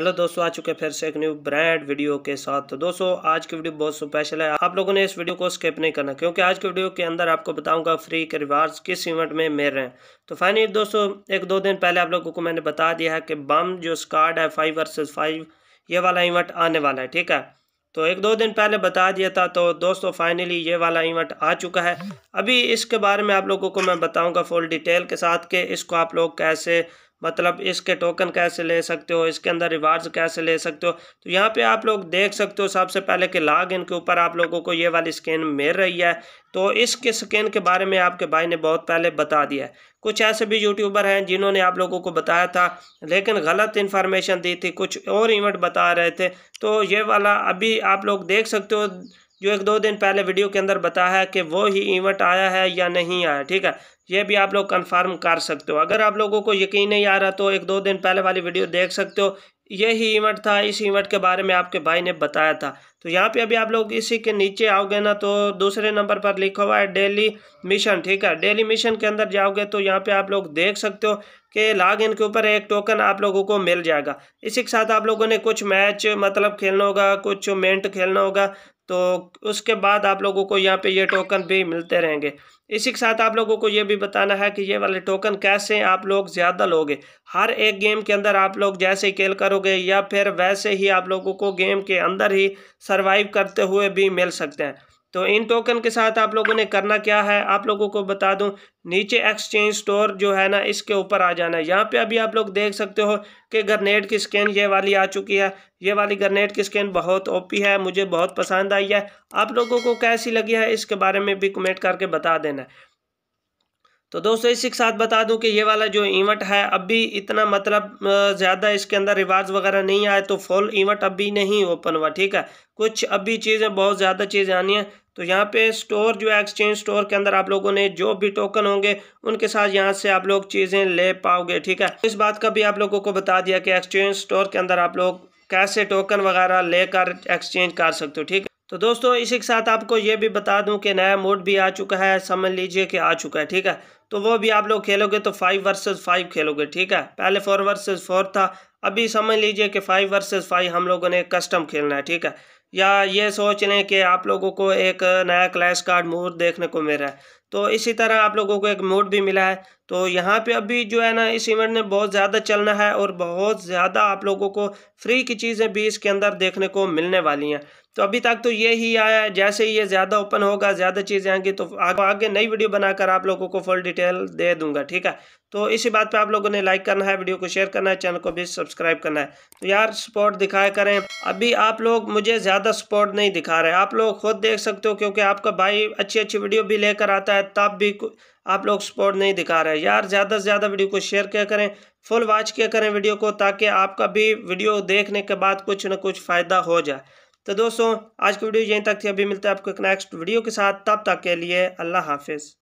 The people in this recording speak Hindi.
हेलो दोस्तों आ चुके फिर से एक न्यू ब्रांड वीडियो के साथ तो दोस्तों आज की वीडियो बहुत स्पेशल है आप लोगों ने इस वीडियो को स्किप नहीं करना क्योंकि आज की वीडियो के अंदर आपको बताऊंगा फ्री के रिवार्ड किस इवेंट में मिल रहे हैं तो फाइनली दोस्तों एक दो दिन पहले आप लोगों को मैंने बता दिया है कि बम जो स्कार्ड है फाइव वर्सेज फाइव ये वाला इवेंट आने वाला है ठीक है तो एक दो दिन पहले बता दिया था तो दोस्तों फाइनली ये वाला इवेंट आ चुका है अभी इसके बारे में आप लोगों को मैं बताऊँगा फुल डिटेल के साथ कि इसको आप लोग कैसे मतलब इसके टोकन कैसे ले सकते हो इसके अंदर रिवार्ड्स कैसे ले सकते हो तो यहाँ पे आप लोग देख सकते हो सबसे पहले कि लाग इन के ऊपर आप लोगों को ये वाली स्कैन मिल रही है तो इसके स्कैन के बारे में आपके भाई ने बहुत पहले बता दिया है कुछ ऐसे भी यूट्यूबर हैं जिन्होंने आप लोगों को बताया था लेकिन गलत इन्फॉर्मेशन दी थी कुछ और इवेंट बता रहे थे तो ये वाला अभी आप लोग देख सकते हो जो एक दो दिन पहले वीडियो के अंदर बताया है कि वो ही इवेंट आया है या नहीं आया ठीक है ये भी आप लोग कंफर्म कर सकते हो अगर आप लोगों को यकीन नहीं आ रहा तो एक दो दिन पहले वाली वीडियो देख सकते हो ये ही इवेंट था इस इवेंट के बारे में आपके भाई ने बताया था तो यहाँ पे अभी आप लोग इसी के नीचे आओगे ना तो दूसरे नंबर पर लिखा हुआ है डेली मिशन ठीक है डेली मिशन के अंदर जाओगे तो यहाँ पे आप लोग देख सकते हो कि लॉग इन के ऊपर एक टोकन आप लोगों को मिल जाएगा इसी के साथ आप लोगों ने कुछ मैच मतलब खेलना होगा कुछ मेंट खेलना होगा तो उसके बाद आप लोगों को यहाँ पे ये टोकन भी मिलते रहेंगे इसी के साथ आप लोगों को ये भी बताना है कि ये वाले टोकन कैसे आप लोग ज़्यादा लोगे हर एक गेम के अंदर आप लोग जैसे ही खेल करोगे या फिर वैसे ही आप लोगों को गेम के अंदर ही सर्वाइव करते हुए भी मिल सकते हैं तो इन टोकन के साथ आप लोगों ने करना क्या है आप लोगों को बता दूं नीचे एक्सचेंज स्टोर जो है ना इसके ऊपर आ जाना है यहाँ पे अभी आप लोग देख सकते हो कि ग्रनेड की स्कैन ये वाली आ चुकी है ये वाली ग्रनेड की स्कैन बहुत ओपी है मुझे बहुत पसंद आई है आप लोगों को कैसी लगी है इसके बारे में भी कमेंट करके बता देना तो दोस्तों इसी के साथ बता दूं कि ये वाला जो इवेंट है अब भी इतना मतलब ज़्यादा इसके अंदर रिवार्ड्स वगैरह नहीं आए तो फुल इवेंट अभी नहीं ओपन हुआ ठीक है कुछ अभी चीज़ें बहुत ज़्यादा चीज़ें आनी है तो यहाँ पे स्टोर जो है एक्सचेंज स्टोर के अंदर आप लोगों ने जो भी टोकन होंगे उनके साथ यहाँ से आप लोग चीज़ें ले पाओगे ठीक है इस बात का भी आप लोगों को बता दिया कि एक्सचेंज स्टोर के अंदर आप लोग कैसे टोकन वगैरह लेकर एक्सचेंज कर सकते हो ठीक है तो दोस्तों इसी के साथ आपको ये भी बता दूं कि नया मोड भी आ चुका है समझ लीजिए कि आ चुका है ठीक है तो वो भी आप लोग खेलोगे तो फाइव वर्सेस फाइव खेलोगे ठीक है पहले फोर वर्सेस फोर था अभी समझ लीजिए कि फाइव वर्सेस फाइव हम लोगों ने कस्टम खेलना है ठीक है या ये सोच लें कि आप लोगों को एक नया क्लैश कार्ड मूड देखने को मिल रहा है तो इसी तरह आप लोगों को एक मूड भी मिला है तो यहाँ पे अभी जो है ना इस इवेंट में बहुत ज़्यादा चलना है और बहुत ज़्यादा आप लोगों को फ्री की चीज़ें भी इसके अंदर देखने को मिलने वाली हैं तो अभी तक तो ये ही आया है जैसे ही ये ज़्यादा ओपन होगा ज़्यादा चीज़ें आएंगी तो आगे आगे नई वीडियो बनाकर आप लोगों को फुल डिटेल दे दूंगा ठीक है तो इसी बात पे आप लोगों ने लाइक करना है वीडियो को शेयर करना है चैनल को भी सब्सक्राइब करना है तो यार सपोर्ट दिखाया करें अभी आप लोग मुझे ज़्यादा सपोर्ट नहीं दिखा रहे आप लोग खुद देख सकते हो क्योंकि आपका भाई अच्छी अच्छी वीडियो भी लेकर आता है तब भी आप लोग सपोर्ट नहीं दिखा रहे यार ज़्यादा से ज़्यादा वीडियो को शेयर क्या करें फुल वॉच किया करें वीडियो को ताकि आपका भी वीडियो देखने के बाद कुछ ना कुछ फ़ायदा हो जाए तो दोस्तों आज की वीडियो यहीं तक थी अभी मिलते हैं आपको एक नेक्स्ट वीडियो के साथ तब तक के लिए अल्लाह हाफिज़